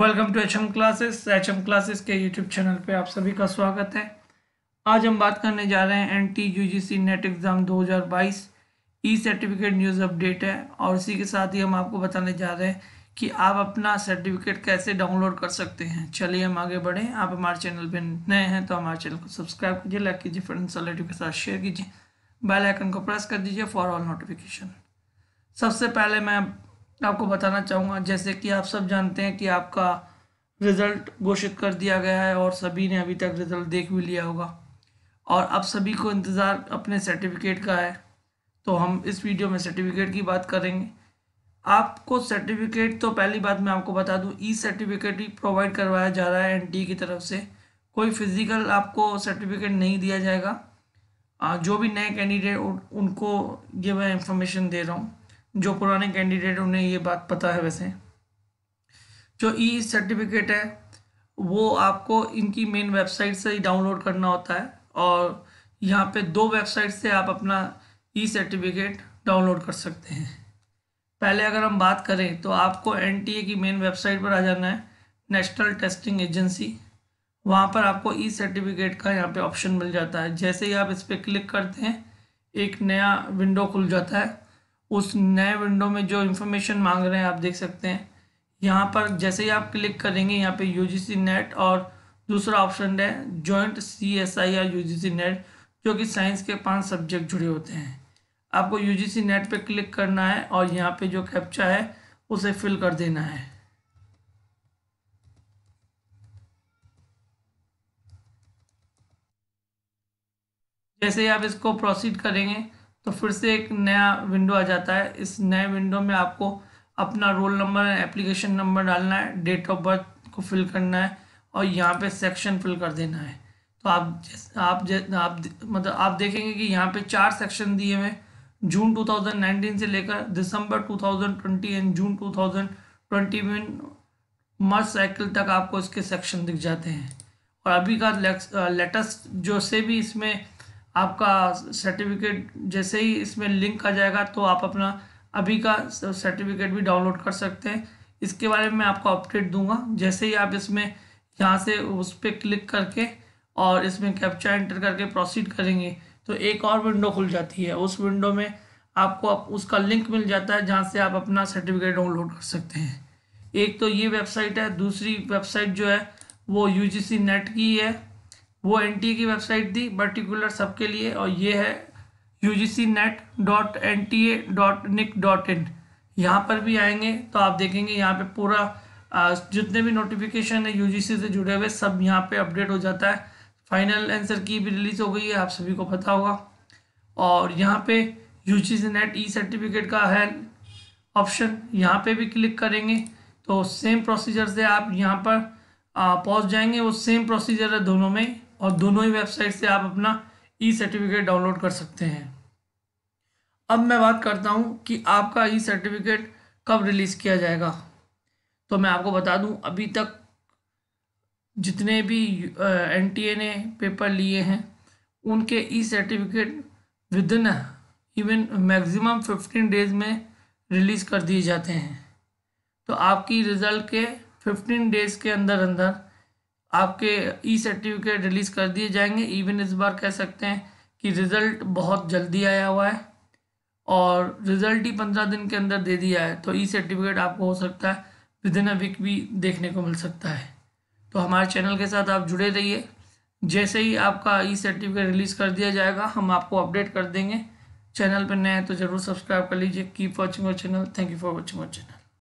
welcome to H M classes H M classes के YouTube channel पे आप सभी का स्वागत है आज हम बात करने जा रहे हैं N T U G C NET exam 2022 e certificate news update है और इसी के साथ ही हम आपको बताने जा रहे हैं कि आप अपना सर्टिफिकेट कैसे डाउनलोड कर सकते हैं चलिए हम आगे बढ़ें आप हमारे चैनल पर नए हैं तो हमारे चैनल को सब्सक्राइब कीजिए लाइक कीजिए फ्रेंड्स रिलेटिव के साथ शेयर कीजिए बेल आइकन को प्रेस कर दीजिए फॉर ऑल नोटिफिकेशन सबसे पहले मैं आपको बताना चाहूँगा जैसे कि आप सब जानते हैं कि आपका रिज़ल्ट घोषित कर दिया गया है और सभी ने अभी तक रिज़ल्ट देख भी लिया होगा और अब सभी को इंतज़ार अपने सर्टिफिकेट का है तो हम इस वीडियो में सर्टिफिकेट की बात करेंगे आपको सर्टिफिकेट तो पहली बात मैं आपको बता दूं ई सर्टिफिकेट भी प्रोवाइड करवाया जा रहा है एन e की तरफ से कोई फिज़िकल आपको सर्टिफिकेट नहीं दिया जाएगा जो भी नए कैंडिडेट उनको ये मैं इंफॉर्मेशन दे रहा हूँ जो पुराने कैंडिडेट उन्हें ये बात पता है वैसे जो ई सर्टिफिकेट है वो आपको इनकी मेन वेबसाइट से ही डाउनलोड करना होता है और यहाँ पे दो वेबसाइट से आप अपना ई सर्टिफिकेट डाउनलोड कर सकते हैं पहले अगर हम बात करें तो आपको एन की मेन वेबसाइट पर आ जाना है नेशनल टेस्टिंग एजेंसी वहाँ पर आपको ई सर्टिफिकेट का यहाँ पे ऑप्शन मिल जाता है जैसे ही आप इस पर क्लिक करते हैं एक नया विंडो खुल जाता है उस नए विंडो में जो इन्फॉर्मेशन मांग रहे हैं आप देख सकते हैं यहाँ पर जैसे ही आप क्लिक करेंगे यहाँ पे यू नेट और दूसरा ऑप्शन है जॉइंट सी एस आई या यू नेट जो कि साइंस के पांच सब्जेक्ट जुड़े होते हैं आपको यू नेट पे क्लिक करना है और यहाँ पे जो कैप्चा है उसे फिल कर देना है जैसे ही आप इसको प्रोसीड करेंगे तो फिर से एक नया विंडो आ जाता है इस नए विंडो में आपको अपना रोल नंबर एप्लीकेशन नंबर डालना है डेट ऑफ बर्थ को फिल करना है और यहाँ पे सेक्शन फिल कर देना है तो आप आप आप मतलब आप देखेंगे कि यहाँ पे चार सेक्शन दिए हुए जून 2019 से लेकर दिसंबर 2020 एंड जून 2020 वन मर्ज साइकिल तक आपको इसके सेक्शन दिख जाते हैं और अभी का लेटेस्ट जो से भी इसमें आपका सर्टिफिकेट जैसे ही इसमें लिंक आ जाएगा तो आप अपना अभी का सर्टिफिकेट भी डाउनलोड कर सकते हैं इसके बारे में मैं आपको अपडेट दूंगा जैसे ही आप इसमें यहाँ से उस पर क्लिक करके और इसमें कैप्चा एंटर करके प्रोसीड करेंगे तो एक और विंडो खुल जाती है उस विंडो में आपको आप उसका लिंक मिल जाता है जहाँ से आप अपना सर्टिफिकेट डाउनलोड कर सकते हैं एक तो ये वेबसाइट है दूसरी वेबसाइट जो है वो यू नेट की है वो एन की वेबसाइट दी पर्टिकुलर सबके लिए और ये है U G C NET dot N T A dot nic dot in यहाँ पर भी आएंगे तो आप देखेंगे यहाँ पे पूरा जितने भी नोटिफिकेशन है यूजीसी से जुड़े हुए सब यहाँ पे अपडेट हो जाता है फाइनल आंसर की भी रिलीज़ हो गई है आप सभी को पता होगा और यहाँ पे सी नेट ई सर्टिफिकेट का है ऑप्शन यहाँ पे भी क्लिक करेंगे तो सेम प्रोसीजर से आप यहाँ पर पहुँच जाएंगे वो सेम प्रोसीजर है दोनों में और दोनों ही वेबसाइट से आप अपना ई सर्टिफिकेट डाउनलोड कर सकते हैं अब मैं बात करता हूँ कि आपका ई सर्टिफिकेट कब रिलीज़ किया जाएगा तो मैं आपको बता दूँ अभी तक जितने भी एन ने पेपर लिए हैं उनके e certificate within even maximum fifteen days में रिलीज़ कर दिए जाते हैं तो आपकी रिज़ल्ट के फिफ्टीन डेज़ के अंदर अंदर आपके ई सर्टिफिकेट रिलीज कर दिए जाएंगे इवन इस बार कह सकते हैं कि रिज़ल्ट बहुत जल्दी आया हुआ है और रिज़ल्ट ही पंद्रह दिन के अंदर दे दिया है तो ई सर्टिफिकेट आपको हो सकता है विद इन अ वीक भी देखने को मिल सकता है तो हमारे चैनल के साथ आप जुड़े रहिए जैसे ही आपका ई सर्टिफिकेट रिलीज़ कर दिया जाएगा हम आपको अपडेट कर देंगे चैनल पर नए हैं तो ज़रूर सब्सक्राइब कर लीजिए कीप वॉचिंग और channel thank you for watching और चैनल